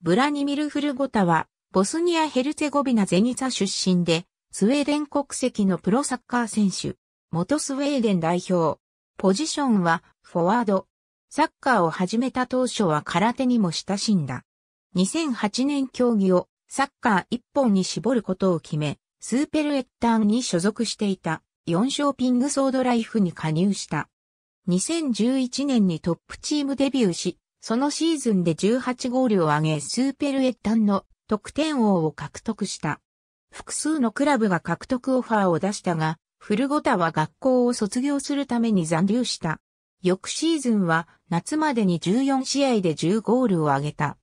ブラニミル・フルゴタは、ボスニア・ヘルツェゴビナ・ゼニツァ出身で、スウェーデン国籍のプロサッカー選手、元スウェーデン代表。ポジションは、フォワード。サッカーを始めた当初は空手にも親しんだ。2008年競技をサッカー一本に絞ることを決め、スーペルエッタンに所属していた4ショーピングソードライフに加入した。2011年にトップチームデビューし、そのシーズンで18ゴールを挙げスーペルエッタンの得点王を獲得した。複数のクラブが獲得オファーを出したが、フルゴタは学校を卒業するために残留した。翌シーズンは夏までに14試合で10ゴールを挙げた。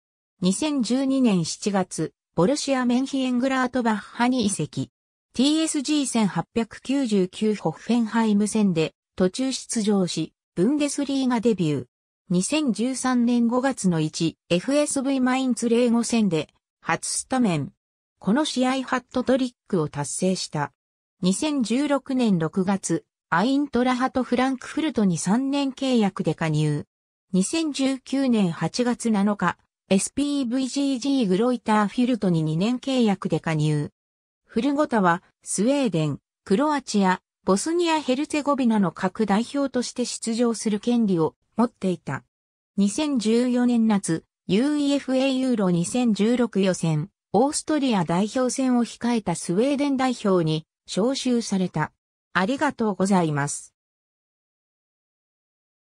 2012年7月、ボルシア・メンヒエングラートバッハに移籍。TSG1899 ホッフェンハイム戦で途中出場し、ブンデスリーがデビュー。2013年5月の 1FSV マインツ0ゴ戦で初スタメン。この試合ハットトリックを達成した。2016年6月、アイントラハとフランクフルトに3年契約で加入。2019年8月7日、SPVGG グロイターフィルトに2年契約で加入。フルゴタは、スウェーデン、クロアチア、ボスニア・ヘルツェゴビナの各代表として出場する権利を持っていた。2014年夏、UEFA ユーロ2016予選、オーストリア代表戦を控えたスウェーデン代表に招集された。ありがとうございます。